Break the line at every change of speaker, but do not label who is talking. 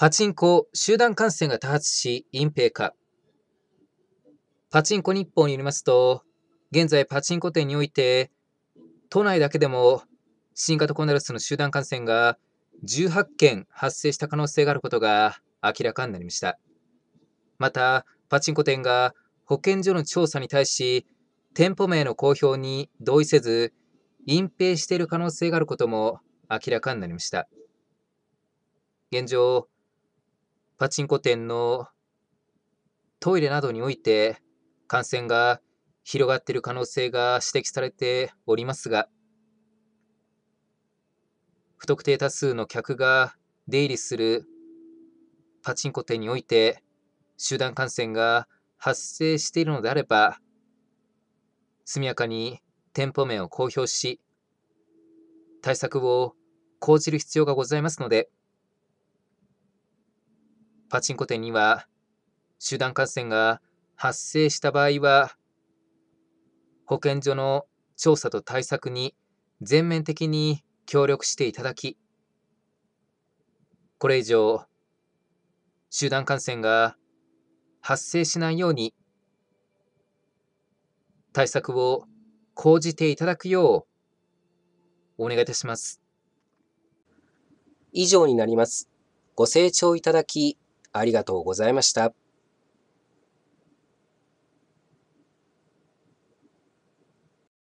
パチンコ集団感染が多発し隠蔽化。パチンコ日報によりますと、現在パチンコ店において、都内だけでも新型コロナウイルスの集団感染が18件発生した可能性があることが明らかになりました。また、パチンコ店が保健所の調査に対し、店舗名の公表に同意せず、隠蔽している可能性があることも明らかになりました。現状、パチンコ店のトイレなどにおいて感染が広がっている可能性が指摘されておりますが、不特定多数の客が出入りするパチンコ店において集団感染が発生しているのであれば、速やかに店舗名を公表し、対策を講じる必要がございますので、パチンコ店には集団感染が発生した場合は保健所の調査と対策に全面的に協力していただきこれ以上集団感染が発生しないように対策を講じていただくようお願いいたします。以上になります。ご清聴いただきありがとうございました。